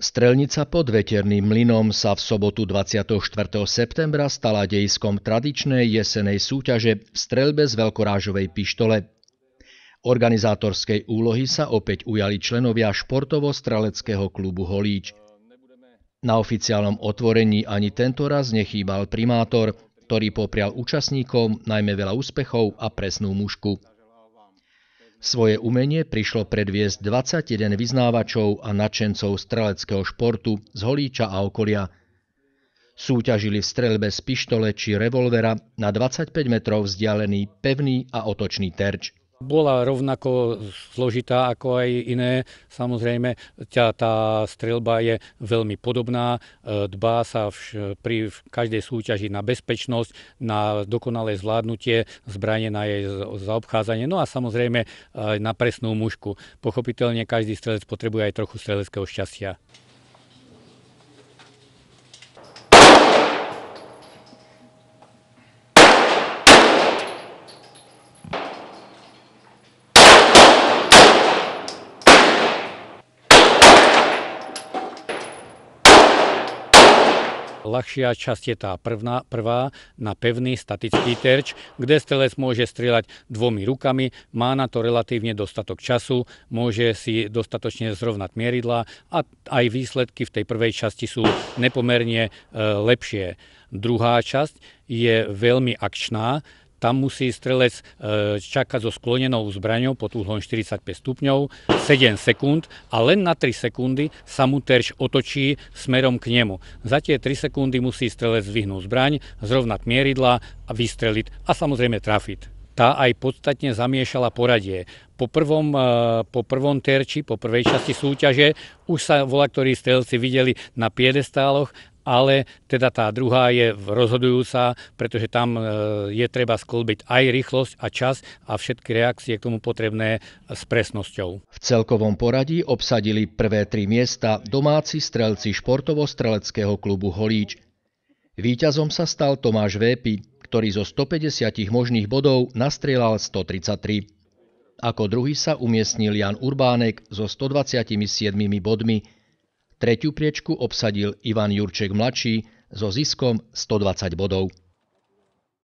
Strelnica pod veterným mlynom sa v sobotu 24. septembra stala dejskom tradičnej jesenej súťaže v strelbe z veľkorážovej pištole. Organizátorskej úlohy sa opäť ujali členovia športovo-straleckého klubu Holíč. Na oficiálnom otvorení ani tento raz nechýbal primátor, ktorý poprial účastníkom najmä veľa úspechov a presnú mušku. Svoje umenie prišlo predviesť 21 vyznávačov a nadšencov streleckého športu z Holíča a okolia. Súťažili v streľbe z pištole či revolvera na 25 metrov vzdialený pevný a otočný terč. Bola rovnako zložitá ako aj iné. Samozrejme, tá, tá strelba je veľmi podobná. E, dbá sa vš, pri v každej súťaži na bezpečnosť, na dokonalé zvládnutie zbranie, na jej zaobchádzanie, no a samozrejme aj e, na presnú mužku. Pochopiteľne každý strelec potrebuje aj trochu streleckého šťastia. Ľahšia časť je tá prvná, prvá na pevný statický terč, kde strelec môže strieľať dvomi rukami, má na to relatívne dostatok času, môže si dostatočne zrovnať mieridla a aj výsledky v tej prvej časti sú nepomerne e, lepšie. Druhá časť je veľmi akčná, tam musí strelec e, čakať so sklonenou zbraňou pod uhlom 45 stupňov 7 sekúnd a len na 3 sekundy sa mu terč otočí smerom k nemu. Za tie 3 sekundy musí strelec zvyhnúť zbraň, zrovnať mieridla a vystreliť a samozrejme trafiť tá aj podstatne zamiešala poradie. Po prvom, e, po prvom terči, po prvej časti súťaže, už sa volaktorí strelci videli na piedestáloch ale teda tá druhá je rozhodujúca, pretože tam e, je treba sklbiť aj rýchlosť a čas a všetky reakcie k tomu potrebné s presnosťou. V celkovom poradí obsadili prvé tri miesta domáci strelci športovo-streleckého klubu Holíč. Výťazom sa stal Tomáš Vépy, ktorý zo 150 možných bodov nastrieľal 133. Ako druhý sa umiestnil Jan Urbánek so 127 bodmi, Tretiu priečku obsadil Ivan Jurček mladší so ziskom 120 bodov.